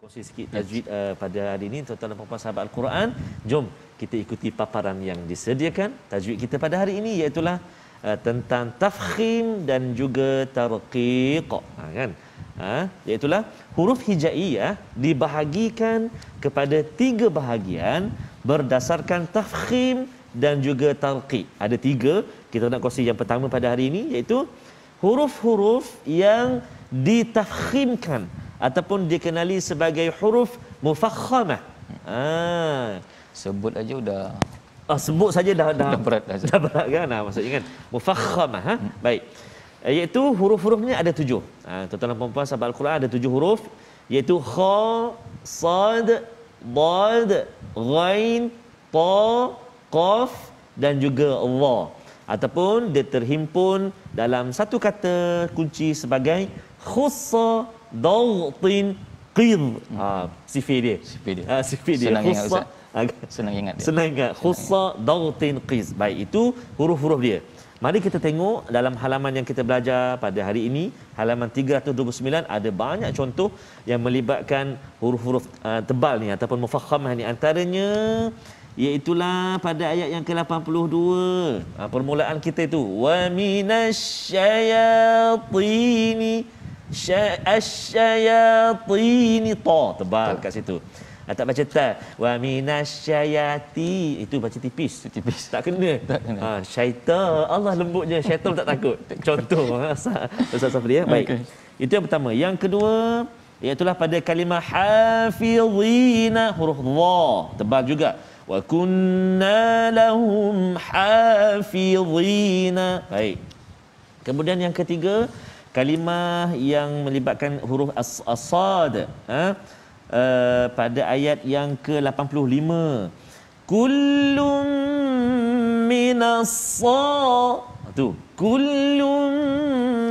kongsi sikit tajwid uh, pada hari ini tuan-tuan dan puan sahabat al-Quran. Jom kita ikuti paparan yang disediakan. Tajwid kita pada hari ini iaitu uh, eh, tentang tafkhim dan juga tarqiq. Ha kan? Ha iaitu huruf hijaiyah dibahagikan kepada tiga bahagian berdasarkan tafkhim dan juga tarqiq. Ada tiga. Kita nak kongsi yang pertama pada hari ini iaitu huruf-huruf yang ditafkhimkan ataupun dikenali sebagai huruf mufakhamah. Ha. Sebut aja sudah. Ah, sebut saja dah, dah dah berat dah. Dah berat kan? Nah, maksudnya kan mufakhamah. Ha? Hmm. Baik. Eh, iaitu huruf-hurufnya ada tujuh. Ha, tuan-tuan puan-puan sahabat Al-Quran ada tujuh huruf iaitu kha, sad, dad, ghain, ta, qaf dan juga Allah ataupun dia terhimpun dalam satu kata kunci sebagai khussa Dautin qid. Ha hmm. ah, CV dia. CV dia. Ha ah, CV dia. Senang ingat Ustaz. Ah, senang ingat dia. Senang ingat. Khussa dautin qiz. Baik itu huruf-huruf dia. Mari kita tengok dalam halaman yang kita belajar pada hari ini halaman 329 ada banyak contoh yang melibatkan huruf-huruf uh, tebal ni ataupun mufakham ni antaranya iaitu pada ayat yang ke-82 uh, permulaan kita itu waminasyayatini syayatini ta tebal kat situ ha, tak baca ta wa minasyayati itu baca tipis itu tipis tak kena tak kena ha, syaitan Allah lembutnya syaitan tak takut contoh ah, ustaz safri ya baik okay. itu yang pertama yang kedua Iaitulah pada kalimah hafizina huruf dha tebal juga wa kunna lahum hafizina baik kemudian yang ketiga kalimah yang melibatkan huruf as-sad ha? uh, pada ayat yang ke-85 kullum minassa ha, tu kullum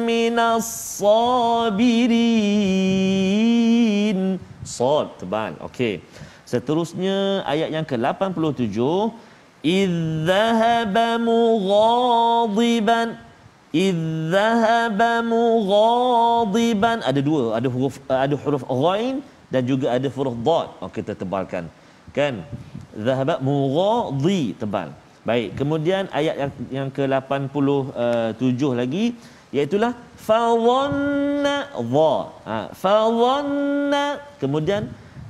minassabirin sad tebal okey seterusnya ayat yang ke-87 idzahaba mughadiban idzahaba mughadiban ada dua ada huruf ada huruf ghain dan juga ada huruf dhat oh, kita tebalkan kan zahaba mughadhi tebal baik kemudian ayat yang yang ke-87 uh, lagi iaitu lah fawanna dha ha fawanna kemudian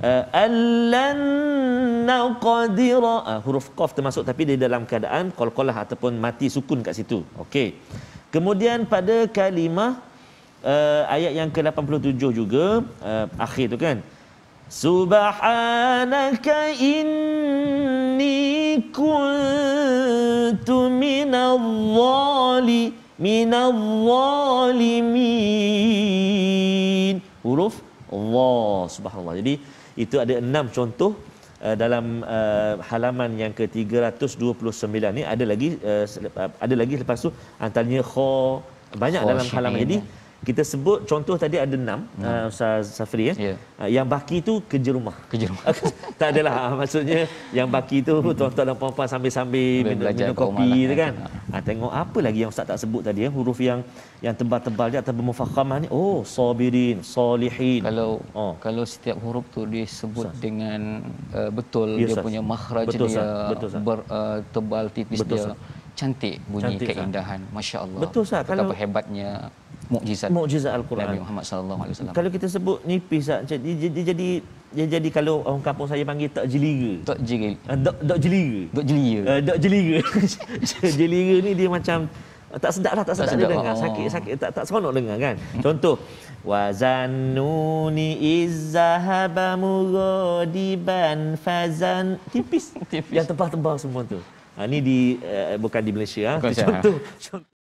uh, allan naqdira uh, huruf qaf termasuk tapi dia dalam keadaan qalqalah ataupun mati sukun kat situ okey Kemudian pada kalimah uh, ayat yang ke-87 juga uh, akhir tu kan. Subhanaka inni kuntu minadh-dhali minadh-dhalimin. Huruf Allah subhanallah. Jadi itu ada enam contoh Eh, dalam uh, halaman yang ke-329 ni ada lagi uh, ada lagi lepas tu antaranya kha banyak kho dalam halaman ini. jadi kita sebut contoh tadi ada enam hmm. uh, Ustaz Safri ya yeah. uh, yang baki itu kerja rumah kerja rumah tak adalah uh, maksudnya yang baki itu hmm. tuan-tuan dan puan-puan sambil-sambil minum, minum kopi lah, tu kan ha, tengok apa lagi yang ustaz tak sebut tadi ya huruf yang yang tebal-tebal dia atau mufakhamah ni oh sabirin solihin kalau oh. kalau setiap huruf tu disebut Ustaz. dengan uh, betul ya, dia Ustaz. punya makhraj betul, dia betul, ber, uh, tebal tipis betul, dia Ustaz. cantik bunyi cantik, keindahan masya-Allah betul Ustaz. betapa kalau... hebatnya mukjizat mukjizat al-Quran Nabi Muhammad sallallahu alaihi wasallam kalau kita sebut nipis dia, lah, dia, dia jadi dia jadi kalau orang kampung saya panggil tak jeliga tak ah, jeliga tak tak jeliga tak ah, jeliga uh, tak jeliga jeliga ni dia macam tak sedap lah, tak sedap, tak sedap dengar. Oh. Sakit, sakit. Tak, tak seronok dengar kan. Contoh. Wazannuni izzahaba mugodiban fazan. Tipis. Tipis. Yang tebal-tebal semua tu. Ini ah, ni di, eh, bukan di Malaysia. Bukan contoh. Contoh.